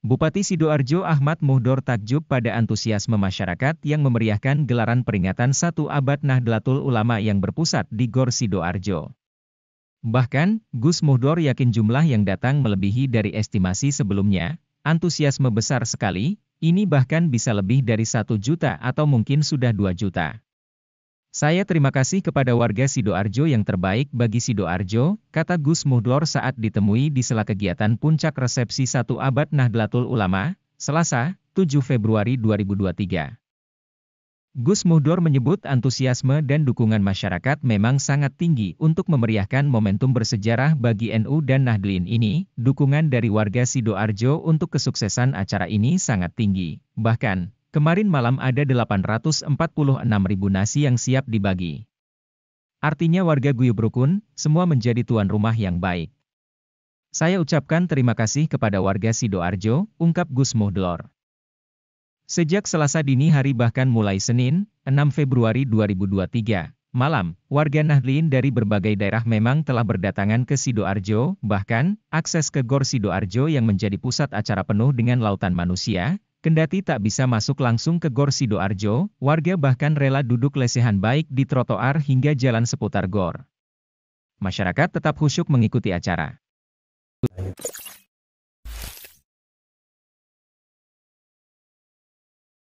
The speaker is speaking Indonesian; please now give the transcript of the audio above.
Bupati Sidoarjo Ahmad Muhdor takjub pada antusiasme masyarakat yang memeriahkan gelaran peringatan satu abad Nahdlatul Ulama yang berpusat di Gor Sidoarjo. Bahkan, Gus Muhdor yakin jumlah yang datang melebihi dari estimasi sebelumnya, antusiasme besar sekali, ini bahkan bisa lebih dari satu juta atau mungkin sudah dua juta. Saya terima kasih kepada warga Sidoarjo yang terbaik bagi Sidoarjo, kata Gus Muhdlor saat ditemui di sela kegiatan puncak resepsi satu abad Nahdlatul Ulama, Selasa, 7 Februari 2023. Gus Muhdlor menyebut antusiasme dan dukungan masyarakat memang sangat tinggi untuk memeriahkan momentum bersejarah bagi NU dan Nahdlin ini, dukungan dari warga Sidoarjo untuk kesuksesan acara ini sangat tinggi, bahkan Kemarin malam ada 846 ribu nasi yang siap dibagi. Artinya warga Guyub semua menjadi tuan rumah yang baik. Saya ucapkan terima kasih kepada warga Sidoarjo, ungkap Gus Muhdlor. Sejak Selasa dini hari bahkan mulai Senin, 6 Februari 2023, malam, warga Nahdlin dari berbagai daerah memang telah berdatangan ke Sidoarjo, bahkan, akses ke Gor Sidoarjo yang menjadi pusat acara penuh dengan lautan manusia, Kendati tak bisa masuk langsung ke Gor Sidoarjo, warga bahkan rela duduk lesehan baik di trotoar hingga jalan seputar Gor. Masyarakat tetap khusyuk mengikuti acara.